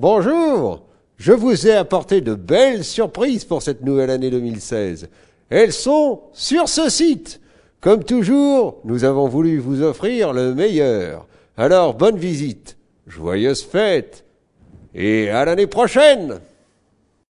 Bonjour, je vous ai apporté de belles surprises pour cette nouvelle année 2016. Elles sont sur ce site. Comme toujours, nous avons voulu vous offrir le meilleur. Alors, bonne visite, joyeuses fêtes et à l'année prochaine